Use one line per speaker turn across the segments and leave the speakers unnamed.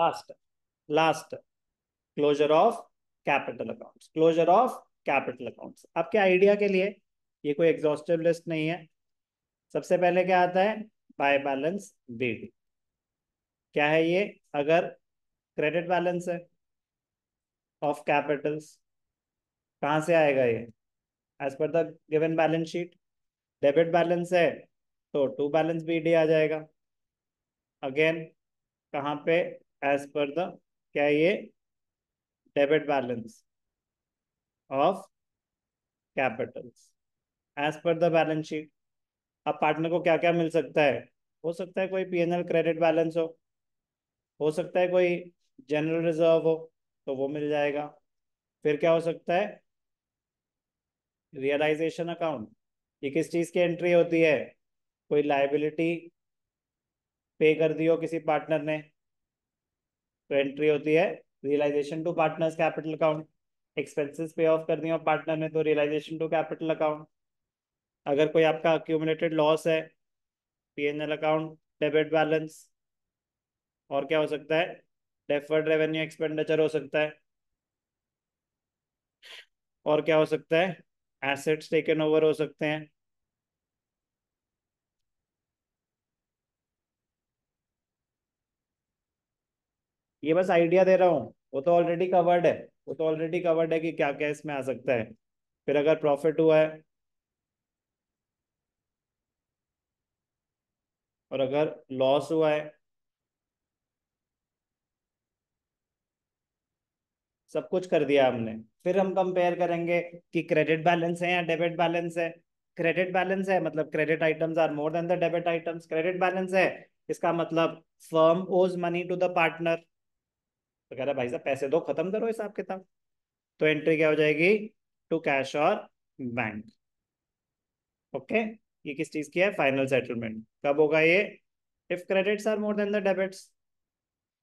last last closure of capital account closure of capital account आपके idea के लिए ये कोई एग्जॉस्टिव लिस्ट नहीं है सबसे पहले क्या आता है बाय बैलेंस बीडी क्या है ये अगर क्रेडिट बैलेंस है ऑफ कैपिटल्स कहाँ से आएगा ये as per the given balance sheet debit balance है तो टू बैलेंस बी डी आ जाएगा अगेन कहाँ पे एज पर द क्या ये debit balance of capitals as per the balance sheet अब पार्टनर को क्या क्या मिल सकता है हो सकता है कोई P N L credit balance हो हो सकता है कोई जनरल रिजर्व हो तो वो मिल जाएगा फिर क्या हो सकता है रियलाइजेशन अकाउंट ये किस चीज की एंट्री होती है कोई लाइबिलिटी पे कर दी हो किसी पार्टनर ने तो एंट्री होती है realisation to partners capital account expenses pay off कर दिया पार्टनर ने तो रियलाइजेशन टू कैपिटल अकाउंट अगर कोई आपका अक्यूमुलेटेड लॉस है P N L account debit balance और क्या हो सकता है डेफर्ड रेवेन्यू एक्सपेंडिचर हो सकता है और क्या हो सकता है एसेट्स टेकन ओवर हो सकते हैं ये बस आइडिया दे रहा हूँ वो तो ऑलरेडी कवर्ड है वो तो ऑलरेडी कवर्ड है कि क्या क्या इसमें आ सकता है फिर अगर प्रॉफिट हुआ है और अगर लॉस हुआ है सब कुछ कर दिया हमने फिर हम कंपेयर करेंगे कि क्रेडिट बैलेंस है या डेबिट बैलेंस है क्रेडिट बैलेंस है मतलब credit items are more than the debit items credit balance है इसका मतलब फर्म ओज मनी टू द पार्टनर तो कह रहा भाई साहब पैसे दो खत्म करो हिसाब किताब तो एंट्री क्या हो जाएगी टू कैश और बैंक ओके ये किस चीज की है फाइनल सेटलमेंट कब होगा ये if credits are more than the debits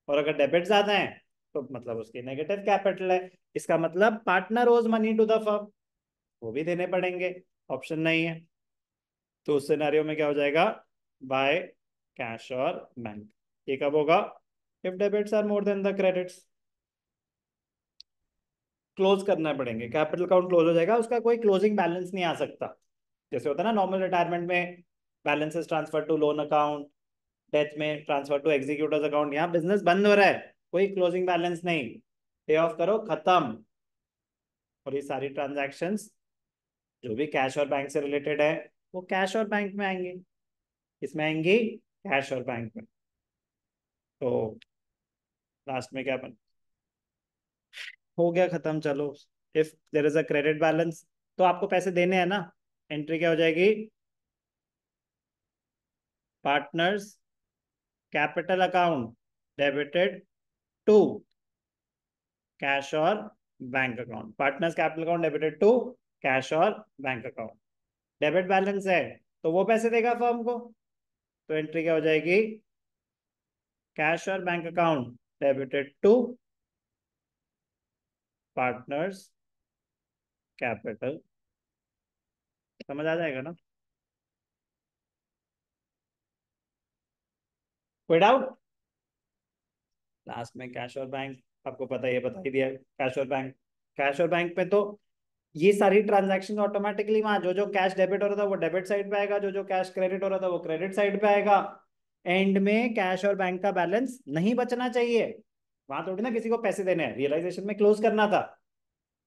और अगर डेबिट ज्यादा है तो मतलब उसकी नेगेटिव कैपिटल है इसका मतलब पार्टनर ओज मनी टू द फर्म वो भी देने पड़ेंगे ऑप्शन नहीं है तो उस सिनेरियो में क्या हो जाएगा बाय कैश और बैंक ये कब होगा if debits are more than the credits close करना पड़ेंगे कैपिटल अकाउंट क्लोज हो जाएगा उसका कोई क्लोजिंग बैलेंस नहीं आ सकता जैसे होता है ना नॉर्मल रिटायरमेंट में balances transfer to loan account death में ट्रांसफर टू एग्जीक्यूटर्स अकाउंट यहाँ बिजनेस बंद हो रहा है कोई क्लोजिंग बैलेंस नहीं पे ऑफ करो खत्म और ये सारी ट्रांजेक्शन जो भी कैश और बैंक से रिलेटेड है वो कैश और बैंक में आएंगे इसमें आएंगी कैश और बैंक में तो लास्ट में क्या बन हो गया खत्म चलो if there is a credit balance तो आपको पैसे देने हैं ना एंट्री क्या हो जाएगी partners capital account debited to cash और bank account partners capital account debited to cash और बैंक अकाउंट डेबिट बैलेंस है तो वो पैसे देगा फर्म को तो एंट्री क्या हो जाएगी कैश और bank account debited to partners capital समझ आ जाएगा ना कोई डाउट लास्ट में कैश और बैंक आपको पता ये बता ही दिया कैश और बैंक कैश और बैंक पे तो ये सारी ट्रांजेक्शन ऑटोमेटिकली वहां जो जो कैश डेबिट हो रहा था वो डेबिट साइड पे आएगा जो जो कैश क्रेडिट हो रहा था वो क्रेडिट साइड पे आएगा एंड में कैश और बैंक का बैलेंस नहीं बचना चाहिए वहां थोड़ी ना किसी को पैसे देने हैं रियलाइजेशन में क्लोज करना था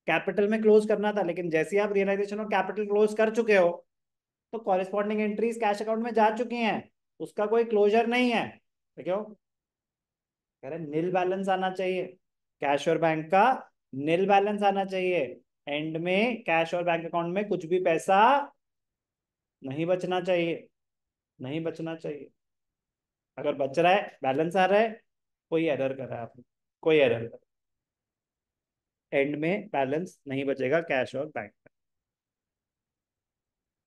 कैपिटल में क्लोज करना था लेकिन जैसे आप रियलाइजेशन और कैपिटल क्लोज कर चुके हो तो कॉरेस्पॉन्डिंग एंट्रीज कैश अकाउंट में जा चुकी हैं उसका कोई क्लोजर नहीं है देखियो कह रहे नील बैलेंस आना चाहिए कैश और बैंक का नील बैलेंस आना चाहिए एंड में कैश और बैंक अकाउंट में कुछ भी पैसा नहीं बचना चाहिए नहीं बचना चाहिए अगर बच रहा है बैलेंस आ रहा है कोई एरर कर रहा है आपने कोई एरर कर एंड में बैलेंस नहीं बचेगा कैश और बैंक में